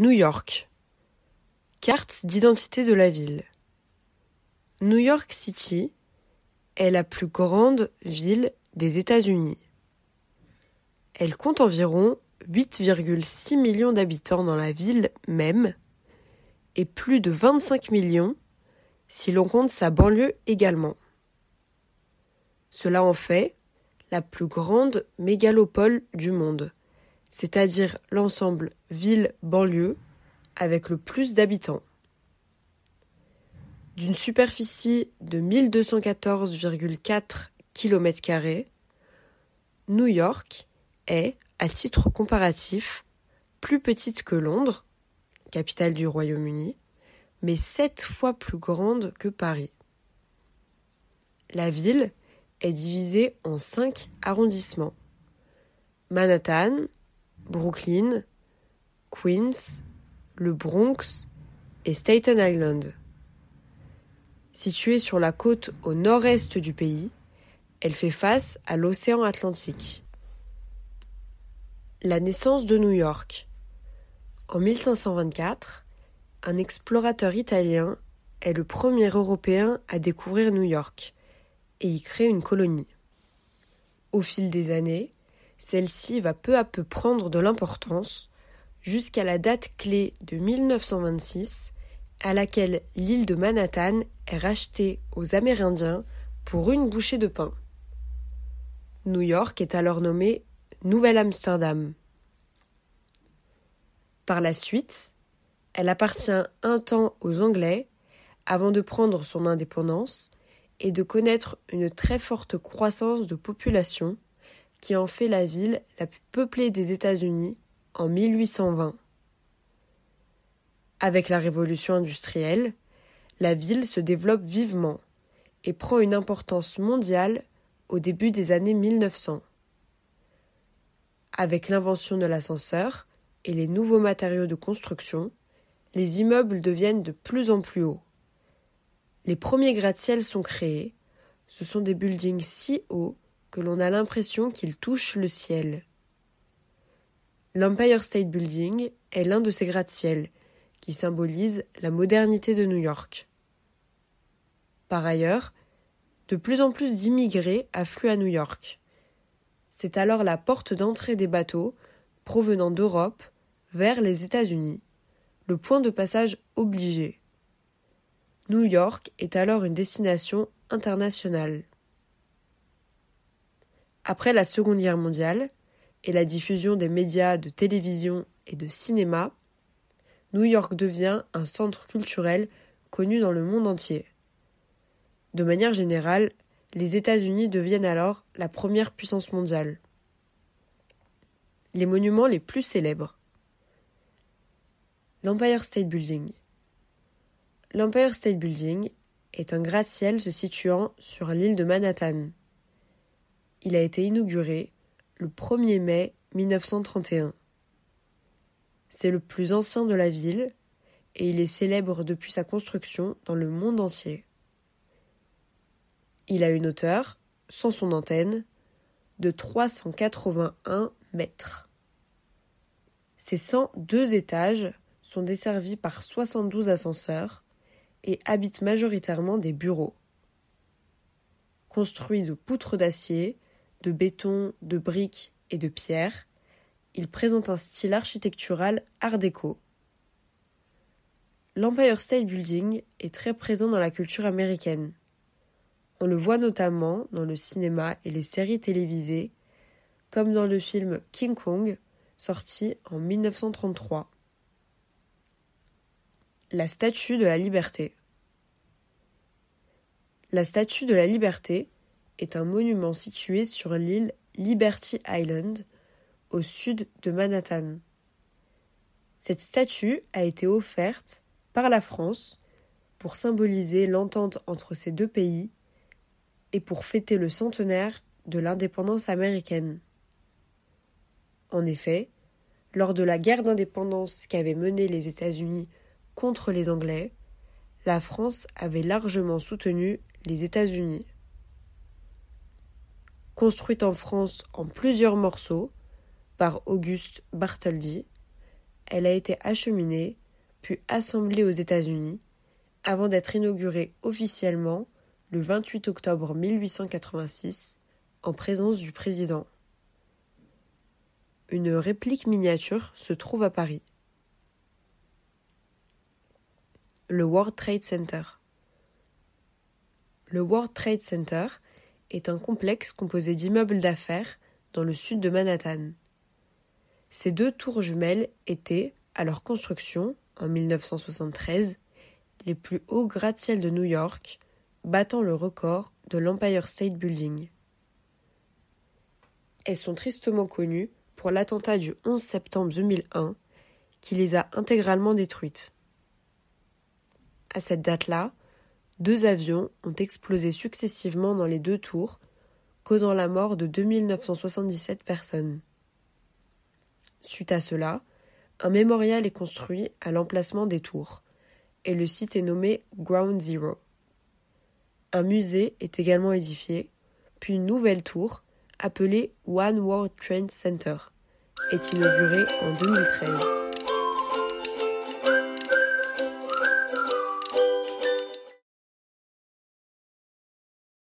New York. Carte d'identité de la ville. New York City est la plus grande ville des États-Unis. Elle compte environ 8,6 millions d'habitants dans la ville même et plus de 25 millions si l'on compte sa banlieue également. Cela en fait la plus grande mégalopole du monde c'est-à-dire l'ensemble ville-banlieue avec le plus d'habitants. D'une superficie de 1214,4 km, New York est, à titre comparatif, plus petite que Londres, capitale du Royaume-Uni, mais sept fois plus grande que Paris. La ville est divisée en cinq arrondissements Manhattan, Brooklyn, Queens, le Bronx et Staten Island. Située sur la côte au nord-est du pays, elle fait face à l'océan Atlantique. La naissance de New York. En 1524, un explorateur italien est le premier Européen à découvrir New York et y crée une colonie. Au fil des années, celle-ci va peu à peu prendre de l'importance jusqu'à la date clé de 1926 à laquelle l'île de Manhattan est rachetée aux Amérindiens pour une bouchée de pain. New York est alors nommée Nouvelle-Amsterdam. Par la suite, elle appartient un temps aux Anglais avant de prendre son indépendance et de connaître une très forte croissance de population qui en fait la ville la plus peuplée des États-Unis en 1820. Avec la révolution industrielle, la ville se développe vivement et prend une importance mondiale au début des années 1900. Avec l'invention de l'ascenseur et les nouveaux matériaux de construction, les immeubles deviennent de plus en plus hauts. Les premiers gratte-ciels sont créés, ce sont des buildings si hauts que l'on a l'impression qu'il touche le ciel. L'Empire State Building est l'un de ces gratte-ciels qui symbolise la modernité de New York. Par ailleurs, de plus en plus d'immigrés affluent à New York. C'est alors la porte d'entrée des bateaux provenant d'Europe vers les États-Unis, le point de passage obligé. New York est alors une destination internationale. Après la Seconde Guerre mondiale et la diffusion des médias de télévision et de cinéma, New York devient un centre culturel connu dans le monde entier. De manière générale, les États-Unis deviennent alors la première puissance mondiale. Les monuments les plus célèbres. L'Empire State Building. L'Empire State Building est un gratte-ciel se situant sur l'île de Manhattan il a été inauguré le 1er mai 1931. C'est le plus ancien de la ville et il est célèbre depuis sa construction dans le monde entier. Il a une hauteur, sans son antenne, de 381 mètres. Ses 102 étages sont desservis par 72 ascenseurs et habitent majoritairement des bureaux. Construit de poutres d'acier, de béton, de briques et de pierres, il présente un style architectural art déco. L'Empire State Building est très présent dans la culture américaine. On le voit notamment dans le cinéma et les séries télévisées, comme dans le film King Kong, sorti en 1933. La Statue de la Liberté La Statue de la Liberté est un monument situé sur l'île Liberty Island, au sud de Manhattan. Cette statue a été offerte par la France pour symboliser l'entente entre ces deux pays et pour fêter le centenaire de l'indépendance américaine. En effet, lors de la guerre d'indépendance qu'avaient menée les États-Unis contre les Anglais, la France avait largement soutenu les États-Unis construite en France en plusieurs morceaux par Auguste Bartholdi, elle a été acheminée puis assemblée aux États-Unis avant d'être inaugurée officiellement le 28 octobre 1886 en présence du président. Une réplique miniature se trouve à Paris. Le World Trade Center. Le World Trade Center est un complexe composé d'immeubles d'affaires dans le sud de Manhattan. Ces deux tours jumelles étaient, à leur construction, en 1973, les plus hauts gratte ciels de New York, battant le record de l'Empire State Building. Elles sont tristement connues pour l'attentat du 11 septembre 2001 qui les a intégralement détruites. À cette date-là, deux avions ont explosé successivement dans les deux tours, causant la mort de 2 personnes. Suite à cela, un mémorial est construit à l'emplacement des tours, et le site est nommé Ground Zero. Un musée est également édifié, puis une nouvelle tour, appelée One World Trade Center, est inaugurée en 2013.